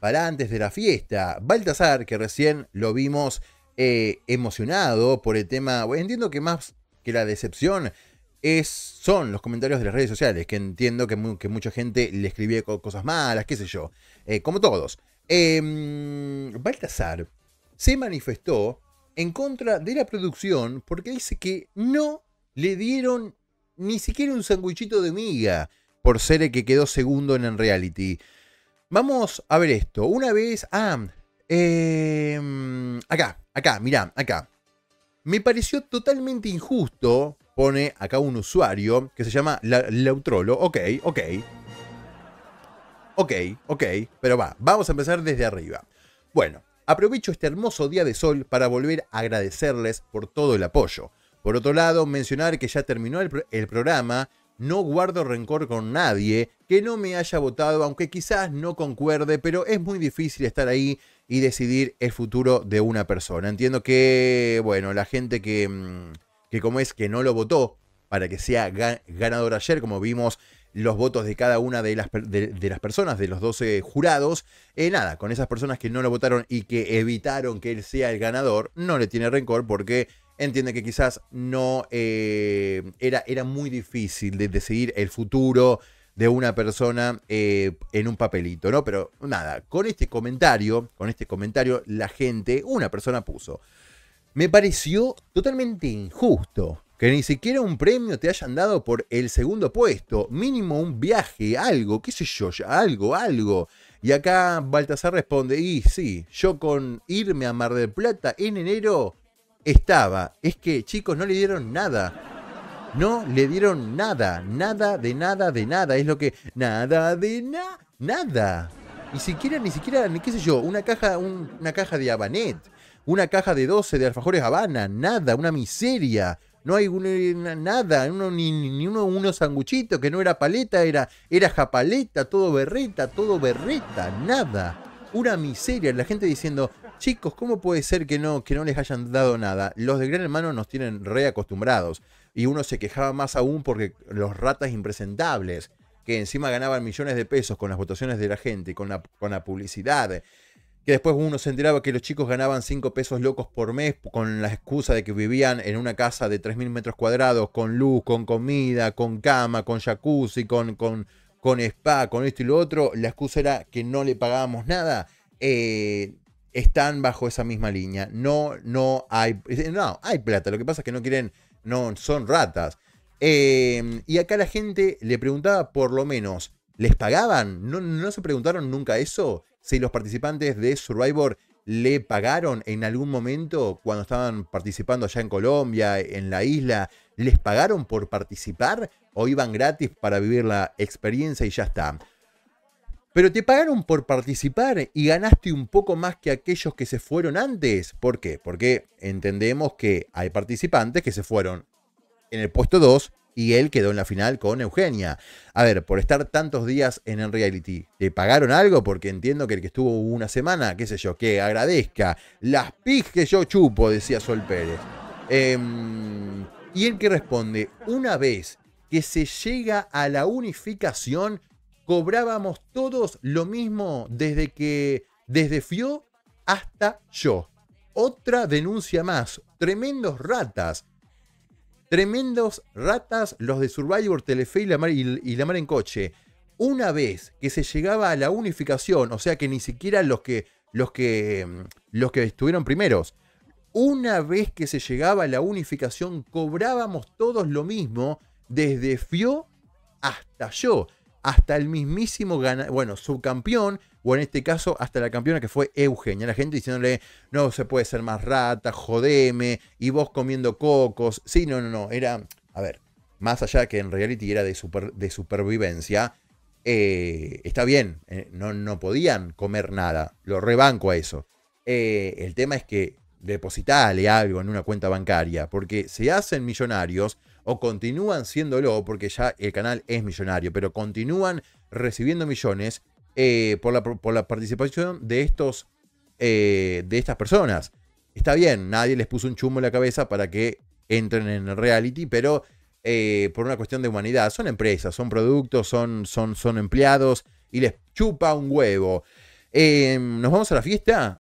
para antes de la fiesta. Baltasar, que recién lo vimos eh, emocionado por el tema, entiendo que más que la decepción es, son los comentarios de las redes sociales, que entiendo que, mucha gente le escribía cosas malas, qué sé yo, eh, como todos. Em, Baltasar se manifestó en contra de la producción porque dice que no le dieron ni siquiera un sanguichito de miga por ser el que quedó segundo en Unreality. reality. Vamos a ver esto. Una vez. Ah, em, acá, acá, mirá, acá. Me pareció totalmente injusto, pone acá un usuario que se llama Leutrolo. Lautrolo. Ok, ok. Ok, ok, pero va, vamos a empezar desde arriba. Bueno, aprovecho este hermoso día de sol para volver a agradecerles por todo el apoyo. Por otro lado, mencionar que ya terminó el programa no guardo rencor con nadie que no me haya votado, aunque quizás no concuerde, pero es muy difícil estar ahí y decidir el futuro de una persona. Entiendo que, bueno, la gente que, mm, que como es que no lo votó para que sea ganador ayer, como vimos los votos de cada una de las, de, las personas, de los 12 jurados, eh, nada, con esas personas que no lo votaron y que evitaron que él sea el ganador, no le tiene rencor porque entiende que quizás no eh, era, era muy difícil de decidir el futuro de una persona eh, en un papelito, ¿no? Pero nada, con este comentario, con este comentario, la gente, una persona puso. Me pareció totalmente injusto que ni siquiera un premio te hayan dado por el segundo puesto, mínimo un viaje, algo, qué sé yo, algo, algo. Y acá Baltasar responde, y sí, yo con irme a Mar del Plata en enero estaba. Es que, chicos, no le dieron nada. No le dieron nada. Nada de nada de nada. Es lo que. Nada de nada. nada. Ni siquiera, ni siquiera, ni qué sé yo, una caja, una caja de habanet, una caja de 12 de alfajores habana, nada, una miseria. No hay eh, nada, uno, ni, uno, unos sanguchitos, que no era paleta, era, era japaleta, todo berreta, todo berreta, nada. Una miseria. La gente diciendo, Chicos, ¿cómo puede ser que no, que no les hayan dado nada? Los de Gran Hermano nos tienen reacostumbrados. Y uno se quejaba más aún porque los ratas impresentables, que encima ganaban millones de pesos con las votaciones de la gente, con la, con la publicidad, que después uno se enteraba que los chicos ganaban cinco pesos locos por mes con la excusa de que vivían en una casa de 3.000 metros cuadrados, con luz, con comida, con cama, con jacuzzi, con, con, con spa, con esto y lo otro. La excusa era que no le pagábamos nada. Eh, están bajo esa misma línea. No, no hay. No, hay plata. Lo que pasa es que no quieren. No son ratas. Em, y acá la gente le preguntaba, por lo menos, ¿les pagaban? ¿No, ¿No se preguntaron nunca eso? Si los participantes de Survivor le pagaron en algún momento cuando estaban participando allá en Colombia, en la isla, ¿les pagaron por participar o iban gratis para vivir la experiencia y ya está? Pero te pagaron por participar y ganaste un poco más que aquellos que se fueron antes. ¿Por qué? Porque entendemos que hay participantes que se fueron en el puesto 2 y él quedó en la final con Eugenia. A ver, por estar tantos días en el reality, ¿te pagaron algo? Porque entiendo que el que estuvo una semana, qué sé yo, que agradezca. Las pis que yo chupo, decía Sol Pérez. Em, y el que responde, una vez que se llega a la unificación, cobrábamos todos lo mismo desde que, desde FIO hasta yo. Otra denuncia más, tremendos ratas. Tremendos ratas los de Survivor, Telefe y la, mar, y, la mar en coche. Una vez que se llegaba a la unificación, o sea que ni siquiera los que, los que, los que estuvieron primeros, una vez que se llegaba a la unificación, cobrábamos todos lo mismo desde FIO hasta yo hasta el mismísimo ganador, bueno, subcampeón, o en este caso hasta la campeona que fue Eugenia. La gente diciéndole, no se puede ser más rata, jodeme, y vos comiendo cocos. Sí, no, no, no, era, a ver, más allá que en reality era de, supervivencia, eh, está bien, eh, no, no podían comer nada, lo rebanco a eso. Eh, el tema es que depositale algo en una cuenta bancaria, porque se hacen millonarios o continúan siéndolo, porque ya el canal es millonario, pero continúan recibiendo millones eh, por, la, participación de, estos, eh, de estas personas. Está bien, nadie les puso un chumbo en la cabeza para que entren en reality, pero eh, por una cuestión de humanidad, son empresas, son productos, son, son, son empleados y les chupa un huevo. Em, ¿Nos vamos a la fiesta?